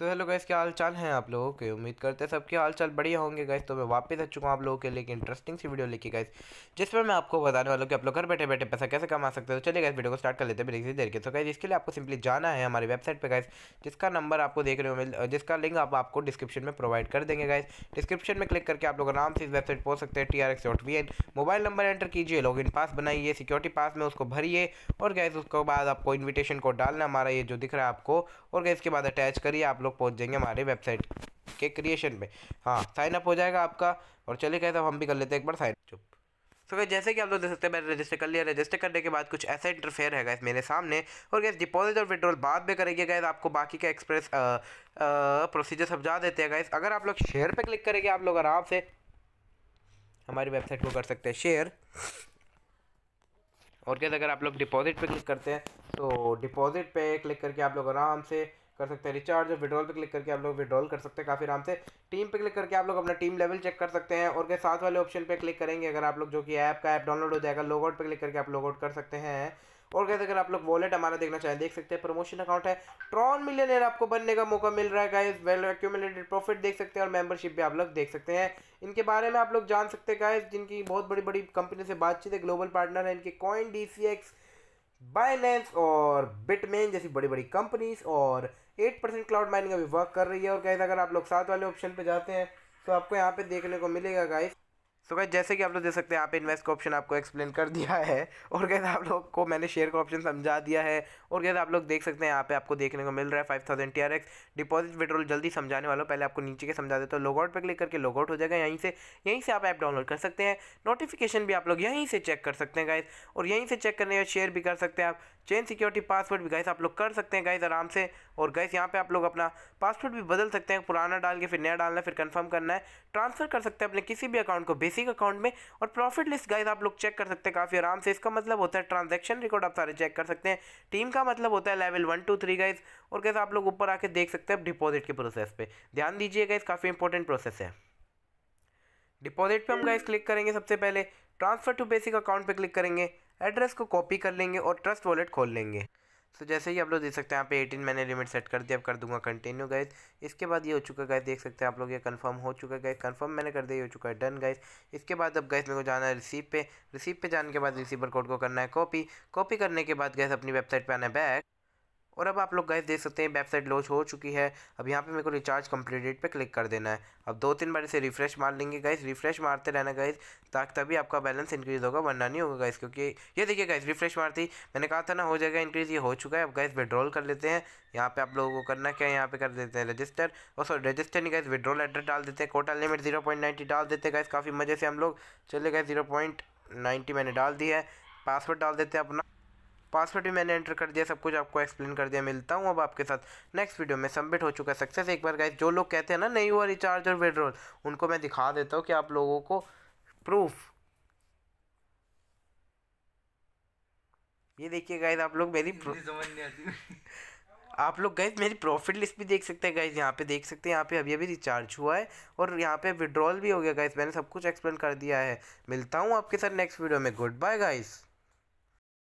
सो तो hello guys क्या हाल चाल हैं आप लोगों के उम्मीद करते हैं सबके हाल चाल बढ़िया होंगे गैस तो मैं वापस आ चुका हूँ आप लोगों के लिए एक इंटरेस्टिंग सी वीडियो लेके गैस जिसमें मैं आपको बताने वाला हूँ कि आप लोग घर बैठे बैठे पैसा कैसे कमा सकते हो तो चलिए गैस वीडियो को स्टार्ट कर लेते हैं बिल्कुल देर के तो गैस इसके लिए आपको सिंपली जाना है हमारी वेबसाइट पर गैस जिसका नंबर आपको देख रहे हो जिसका लिंक आप आपको डिस्क्रिप्शन में प्रोवाइड कर देंगे गैस डिस्क्रिप्शन में क्लिक करके आप लोग आराम से इस वेबसाइट पहुँच सकते हैं T R X dot V N mobile number enter कीजिए लॉग इन पास बनाइए सिक्योरिटी पास में उसको भरिए और गैस उसके बाद आपको इन्विटेशन को डालना हमारा ये जो दिख रहा है आपको और गैस के बाद अटैच करिए आप लोग लोग पहुँच जाएंगे हमारे वेबसाइट के क्रिएशन में हाँ साइन अप हो जाएगा आपका और चलिए कैसे तो हम भी कर लेते हैं एक बार साइन चुप तो फिर जैसे कि आप लोग देख सकते हैं मैंने रजिस्टर कर लिया रजिस्टर करने के बाद कुछ ऐसा इंटरफेयर है गैस मेरे सामने और गैस डिपॉजिट और विड्रॉल बाद में करेंगे गैस आपको बाकी का एक्सप्रेस प्रोसीजर समझा देते हैं गैस अगर आप लोग शेयर पर क्लिक करेंगे आप लोग आराम से हमारी वेबसाइट को कर सकते हैं शेयर और गैस अगर आप लोग डिपॉजिट पे क्लिक करते हैं तो डिपॉजिट पे क्लिक करके आप लोग आराम से कर सकते हैं रिचार्ज और विड्रॉल पे क्लिक करके आप लोग विड्रॉल कर सकते हैं काफ़ी आराम से टीम पे क्लिक करके आप लोग अपना टीम लेवल चेक कर सकते हैं और के साथ वाले ऑप्शन पे क्लिक करेंगे अगर आप लोग जो कि ऐप का ऐप डाउनलोड हो जाएगा लॉगआउट पे पर क्लिक करके आप लॉगआउट कर सकते हैं और कैसे अगर आप लोग वॉलेट हमारा देखना चाहें देख सकते हैं प्रमोशन अकाउंट है ट्रॉन मिलियनर आपको बनने का मौका मिल रहा है गाइस वेल एक्यूमुलेटेड प्रॉफिट देख सकते हैं और मेंबरशिप भी आप लोग देख सकते हैं इनके बारे में आप लोग जान सकते हैं गाइस जिनकी बहुत बड़ी बड़ी कंपनी से बातचीत है ग्लोबल पार्टनर है इनके Coin D C X Binance और बिटमेन जैसी बड़ी बड़ी कंपनीज और एट परसेंट क्लाउड माइनिंग अभी वर्क कर रही है और गाइस अगर आप लोग सात वाले ऑप्शन पे जाते हैं तो आपको यहाँ पे देखने को मिलेगा गाइस सो so गैस जैसे कि आप लोग देख सकते हैं यहाँ पे इन्वेस्ट का ऑप्शन आपको एक्सप्लेन कर दिया है और कैसे आप लोग को मैंने शेयर का ऑप्शन समझा दिया है और कैसे आप लोग देख सकते हैं यहाँ पे आपको देखने को मिल रहा है five thousand T R X deposit withdrawal जल्दी समझाने वालों पहले आपको नीचे के समझा देता हूँ लॉगआउट पर क्लिक करके लॉगआउट हो जाएगा यहीं से यहीं से आप ऐप डाउनलोड कर सकते हैं नोटिफिकेशन भी आप लोग यहीं से चेक कर सकते हैं गाइस और यहीं से चेक करने शेयर भी कर सकते हैं आप चेन सिक्योरिटी पासवर्ड भी गाइस आप लोग कर सकते हैं गाइस आराम से और गाइस यहाँ पे आप लोग अपना पासवर्ड भी बदल सकते हैं पुराना डाल के फिर नया डालना फिर कंफर्म करना है ट्रांसफर कर सकते हैं अपने किसी भी अकाउंट को बेसिक बेसिक अकाउंट में और प्रॉफिट लिस्ट गाइज आप लोग चेक कर सकते हैं काफ़ी आराम से इसका मतलब होता है ट्रांजेक्शन रिकॉर्ड आप सारे चेक कर सकते हैं टीम का मतलब होता है level one two three guys और कैसे आप लोग ऊपर आके देख सकते हैं डिपॉजिट के प्रोसेस पे ध्यान दीजिए गाइज काफ़ी इंपॉर्टेंट प्रोसेस है डिपॉजिट पे हम गाइज क्लिक करेंगे सबसे पहले ट्रांसफ़र टू बेसिक अकाउंट पे क्लिक करेंगे एड्रेस को कॉपी कर लेंगे और ट्रस्ट वॉलेट खोल लेंगे सो तो जैसे ही आप लोग देख सकते हैं यहाँ पे 18 मैंने लिमिट सेट कर दिया अब कर दूंगा कंटिन्यू गाइज इसके बाद ये हो चुका गाइज देख सकते हैं आप लोग ये कंफर्म हो चुका है गाइज कंफर्म मैंने कर दिया ये हो चुका है डन गाइज इसके बाद अब गाइज मेरे को जाना है रिसीव पे रिसीव पे जाने के बाद रिसीवर कोड को करना है कॉपी कॉपी करने के बाद गैस अपनी वेबसाइट पर आना है बैक और अब आप लोग गैस देख सकते हैं वेबसाइट लॉन्च हो चुकी है अब यहाँ पे मेरे को रिचार्ज कम्प्लीटेड पे क्लिक कर देना है अब दो तीन बार इसे रिफ्रेश मार लेंगे गैस रिफ्रेश मारते रहना गैस ताकि तभी आपका बैलेंस इंक्रीज़ होगा वरना नहीं होगा गैस क्योंकि ये देखिए गैस रिफ्रेश मारती मैंने कहा था ना हो जाएगा इंक्रीज़ ये हो चुका है अब गैस विड्रॉल कर लेते हैं यहाँ पर आप लोगों को करना क्या है यहाँ पर कर देते हैं रजिस्टर और सॉरी रजिस्टर नहीं गैस विड्रॉल एड्रेस डाल देते हैं quota limit zero point ninety डाल देते हैं गैस काफ़ी मज़े से हम लोग चले गए जीरो पॉइंट नाइन्टी मैंने डाल दिया है पासवर्ड डाल देते हैं अपना पासवर्ड भी मैंने एंटर कर दिया सब कुछ आपको एक्सप्लेन कर दिया मिलता हूँ अब आपके साथ नेक्स्ट वीडियो में सबमिट हो चुका है सक्सेस एक बार गाइज जो लोग कहते हैं ना नहीं हुआ रिचार्ज और विड्रॉल उनको मैं दिखा देता हूँ कि आप लोगों को प्रूफ ये देखिए गाइज आप लोग मेरी आप लोग गाइज मेरी प्रॉफिट लिस्ट भी देख सकते हैं गाइज यहाँ पे देख सकते हैं यहाँ पे अभी अभी रिचार्ज हुआ है और यहाँ पे विड्रॉल भी हो गया गाइज मैंने सब कुछ एक्सप्लेन कर दिया है मिलता हूँ आपके साथ नेक्स्ट वीडियो में गुड बाय गाइज़